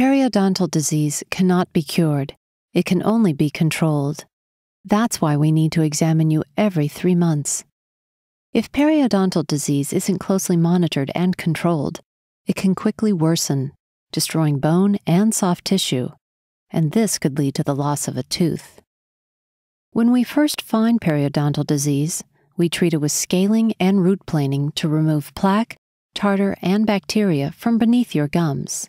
Periodontal disease cannot be cured, it can only be controlled. That's why we need to examine you every three months. If periodontal disease isn't closely monitored and controlled, it can quickly worsen, destroying bone and soft tissue, and this could lead to the loss of a tooth. When we first find periodontal disease, we treat it with scaling and root planing to remove plaque, tartar, and bacteria from beneath your gums.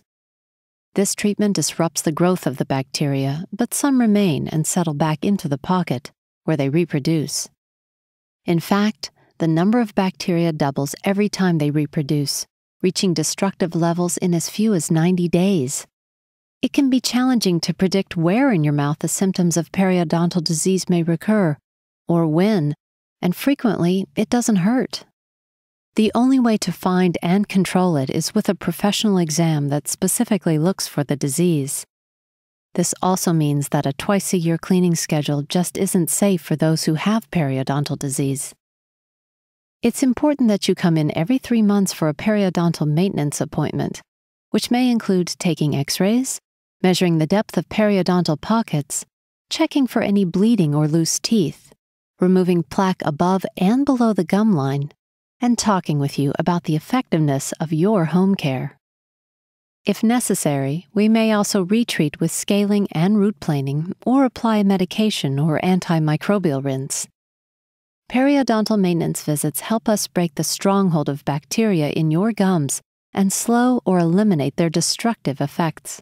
This treatment disrupts the growth of the bacteria, but some remain and settle back into the pocket, where they reproduce. In fact, the number of bacteria doubles every time they reproduce, reaching destructive levels in as few as 90 days. It can be challenging to predict where in your mouth the symptoms of periodontal disease may recur, or when, and frequently it doesn't hurt. The only way to find and control it is with a professional exam that specifically looks for the disease. This also means that a twice a year cleaning schedule just isn't safe for those who have periodontal disease. It's important that you come in every three months for a periodontal maintenance appointment, which may include taking x rays, measuring the depth of periodontal pockets, checking for any bleeding or loose teeth, removing plaque above and below the gum line, and talking with you about the effectiveness of your home care. If necessary, we may also retreat with scaling and root planing or apply medication or antimicrobial rinse. Periodontal maintenance visits help us break the stronghold of bacteria in your gums and slow or eliminate their destructive effects.